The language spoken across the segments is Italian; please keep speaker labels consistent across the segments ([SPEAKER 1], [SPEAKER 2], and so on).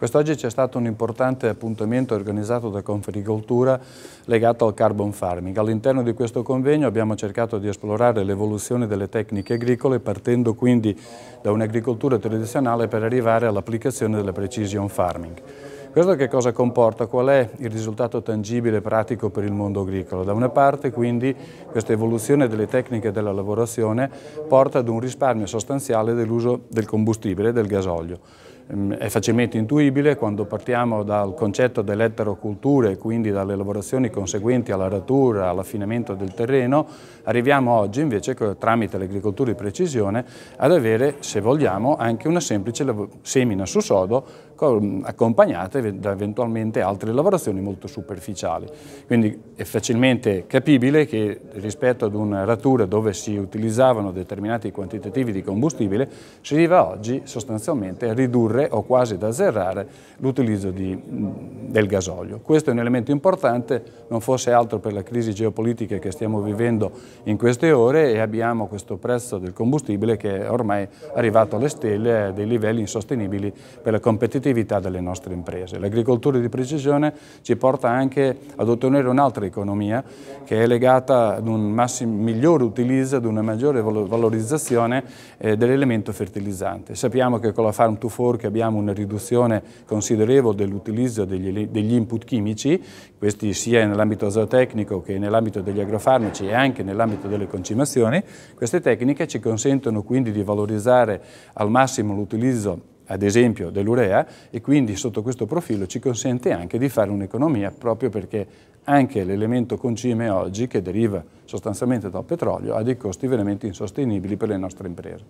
[SPEAKER 1] Quest'oggi c'è stato un importante appuntamento organizzato da Confericoltura legato al carbon farming. All'interno di questo convegno abbiamo cercato di esplorare l'evoluzione delle tecniche agricole partendo quindi da un'agricoltura tradizionale per arrivare all'applicazione della precision farming. Questo che cosa comporta? Qual è il risultato tangibile e pratico per il mondo agricolo? Da una parte quindi questa evoluzione delle tecniche della lavorazione porta ad un risparmio sostanziale dell'uso del combustibile e del gasolio. Ehm, è facilmente intuibile quando partiamo dal concetto dell'eterocultura e quindi dalle lavorazioni conseguenti alla ratura, all'affinamento del terreno, arriviamo oggi invece tramite l'agricoltura di precisione ad avere, se vogliamo, anche una semplice semina su sodo accompagnate da eventualmente altre lavorazioni molto superficiali. Quindi è facilmente capibile che rispetto ad una ratura dove si utilizzavano determinati quantitativi di combustibile si arriva oggi sostanzialmente a ridurre o quasi ad azzerare l'utilizzo del gasolio. Questo è un elemento importante, non fosse altro per la crisi geopolitica che stiamo vivendo in queste ore e abbiamo questo prezzo del combustibile che è ormai arrivato alle stelle a dei livelli insostenibili per la competitività competitività delle nostre imprese. L'agricoltura di precisione ci porta anche ad ottenere un'altra economia che è legata ad un migliore utilizzo, ad una maggiore valorizzazione eh, dell'elemento fertilizzante. Sappiamo che con la Farm to Fork abbiamo una riduzione considerevole dell'utilizzo degli, degli, input chimici, questi sia nell'ambito zootecnico che nell'ambito degli agrofarmaci e anche nell'ambito delle concimazioni. Queste tecniche ci consentono quindi di valorizzare al massimo l'utilizzo ad esempio dell'urea e quindi sotto questo profilo ci consente anche di fare un'economia proprio perché anche l'elemento concime oggi che deriva sostanzialmente dal petrolio ha dei costi veramente insostenibili per le nostre imprese.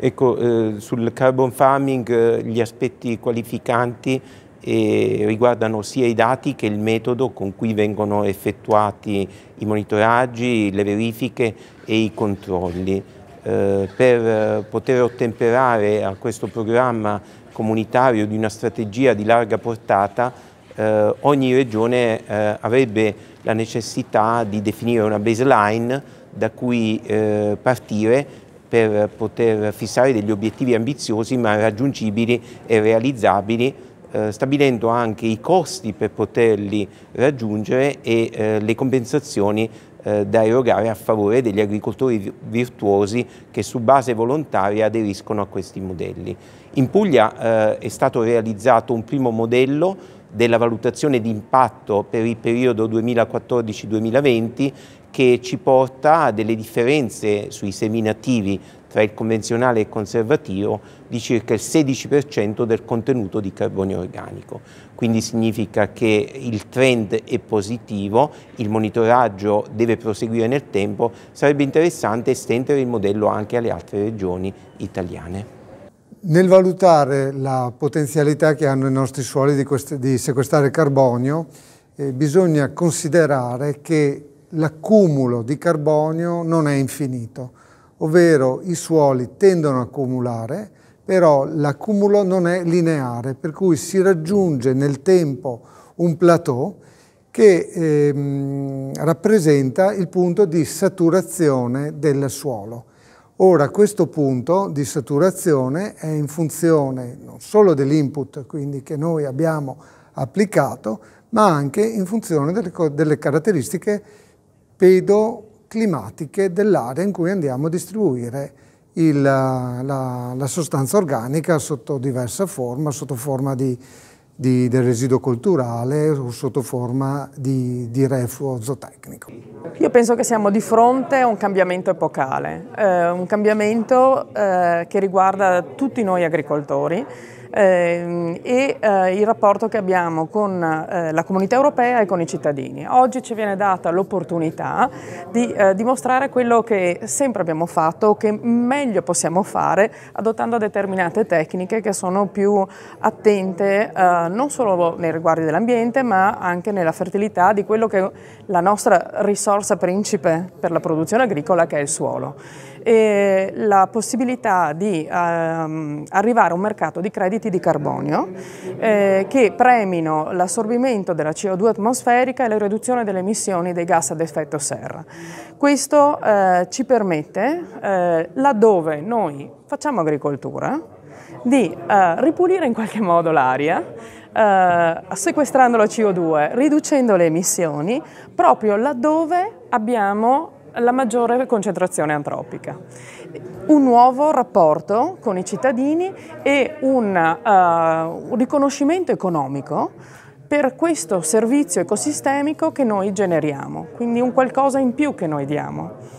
[SPEAKER 1] Ecco, eh, sul carbon farming eh, gli aspetti
[SPEAKER 2] qualificanti eh, riguardano sia i dati che il metodo con cui vengono effettuati i monitoraggi, le verifiche e i controlli. Eh, per eh, poter ottemperare a questo programma comunitario di una strategia di larga portata, eh, ogni regione eh, avrebbe la necessità di definire una baseline da cui eh, partire per poter fissare degli obiettivi ambiziosi ma raggiungibili e realizzabili eh, stabilendo anche i costi per poterli raggiungere e eh, le compensazioni eh, da erogare a favore degli agricoltori virtuosi che su base volontaria aderiscono a questi modelli. In Puglia eh, è stato realizzato un primo modello della valutazione di impatto per il periodo 2014-2020 che ci porta a delle differenze sui seminativi tra il convenzionale e il conservativo di circa il 16% del contenuto di carbonio organico. Quindi significa che il trend è positivo, il monitoraggio deve proseguire nel tempo, sarebbe interessante estendere il modello anche alle altre regioni italiane.
[SPEAKER 3] Nel valutare la potenzialità che hanno i nostri suoli di, di sequestrare carbonio, eh, bisogna considerare che l'accumulo di carbonio non è infinito, ovvero i suoli tendono a accumulare, però l'accumulo non è lineare, per cui si raggiunge nel tempo un plateau che ehm, rappresenta il punto di saturazione del suolo. Ora questo punto di saturazione è in funzione non solo dell'input quindi che noi abbiamo applicato, ma anche in funzione delle, delle caratteristiche pedoclimatiche dell'area in cui andiamo a distribuire il, la, la sostanza organica sotto diversa forma, sotto forma di di, del residuo culturale sotto forma di, di refluo zootecnico.
[SPEAKER 4] Io penso che siamo di fronte a un cambiamento epocale, eh, un cambiamento eh, che riguarda tutti noi agricoltori, eh, e eh, il rapporto che abbiamo con eh, la comunità europea e con i cittadini. Oggi ci viene data l'opportunità di eh, dimostrare quello che sempre abbiamo fatto, che meglio possiamo fare adottando determinate tecniche che sono più attente eh, non solo nei riguardi dell'ambiente ma anche nella fertilità di quello che è la nostra risorsa principe per la produzione agricola che è il suolo e la possibilità di um, arrivare a un mercato di crediti di carbonio eh, che premino l'assorbimento della CO2 atmosferica e la riduzione delle emissioni dei gas ad effetto serra. Questo eh, ci permette, eh, laddove noi facciamo agricoltura, di eh, ripulire in qualche modo l'aria Uh, sequestrando la CO2, riducendo le emissioni, proprio laddove abbiamo la maggiore concentrazione antropica. Un nuovo rapporto con i cittadini e un, uh, un riconoscimento economico per questo servizio ecosistemico che noi generiamo, quindi un qualcosa in più che noi diamo.